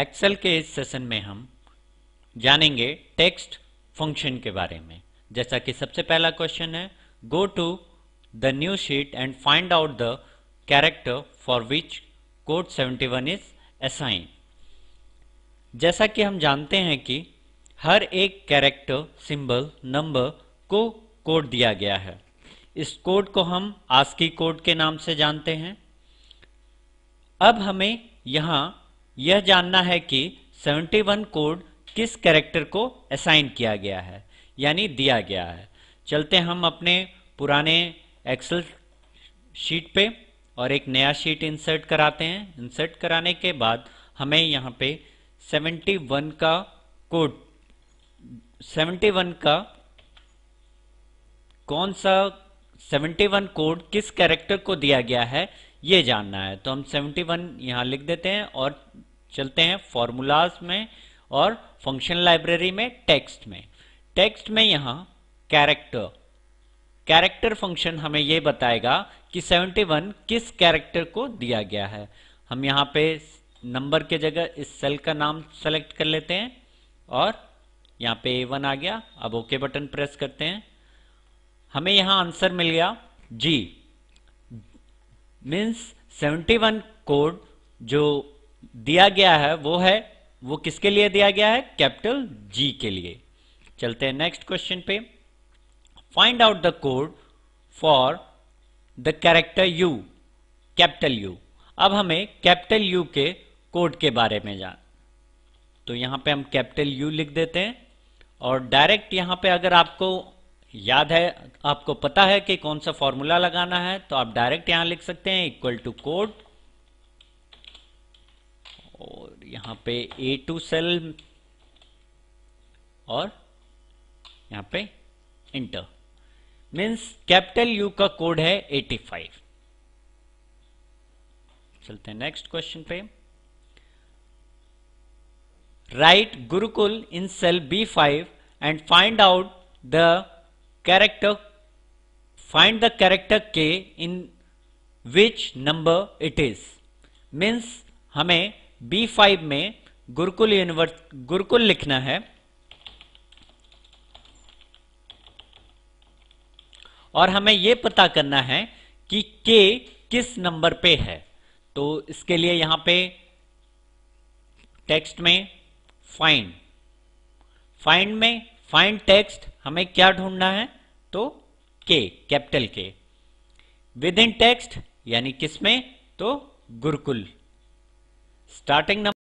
Excel के इस session में हम जानेंगे टेक्स्ट फंक्शन के बारे में जैसा कि सबसे पहला क्वेश्चन है go to the new sheet and find out the character for which code 71 is assign जैसा कि हम जानते हैं कि हर एक कैरेक्टर सिंबल नंबर को कोड दिया गया है इस कोड को हम आस्की कोड के नाम से जानते हैं अब हमें यहां यह जानना है कि 71 कोड किस कैरेक्टर को असाइन किया गया है यानी दिया गया है चलते हम अपने पुराने एक्सेल शीट पे और एक नया शीट इंसर्ट कराते हैं इंसर्ट कराने के बाद हमें यहाँ पे 71 का कोड 71 का कौन सा 71 कोड किस कैरेक्टर को दिया गया है ये जानना है तो हम 71 यहाँ लिख देते हैं और चलते हैं फॉर्मूलाज में और फंक्शन लाइब्रेरी में टेक्स्ट में टेक्स्ट में यहां कैरेक्टर कैरेक्टर फंक्शन हमें यह बताएगा कि 71 किस कैरेक्टर को दिया गया है हम यहां पे नंबर के जगह इस सेल का नाम सेलेक्ट कर लेते हैं और यहां पे A1 आ गया अब ओके बटन प्रेस करते हैं हमें यहां आंसर मिल गया जी मीन्स 71 कोड जो दिया गया है वो है वो किसके लिए दिया गया है कैपिटल जी के लिए चलते हैं नेक्स्ट क्वेश्चन पे find out the code for the character U capital U अब हमें कैपिटल यू के कोड के बारे में जान तो यहां पे हम कैपिटल यू लिख देते हैं और डायरेक्ट यहां पे अगर आपको याद है आपको पता है कि कौन सा फॉर्मूला लगाना है तो आप डायरेक्ट यहां लिख सकते हैं इक्वल टू कोड और यहां पे ए टू सेल और यहां पे इंटर मीन्स कैपिटल यू का कोड है 85 चलते हैं नेक्स्ट क्वेश्चन पे write Gurukul in cell B five and find out the character find the character के in which number it is means हमें बी फाइव में गुरुकुल यूनिवर्स गुरुकुल लिखना है और हमें यह पता करना है कि के किस नंबर पे है तो इसके लिए यहां पे टेक्स्ट में फाइंड फाइंड में फाइंड टेक्स्ट हमें क्या ढूंढना है तो के कैपिटल के विद इन टेक्स्ट यानी किस में तो गुरुकुल Starting number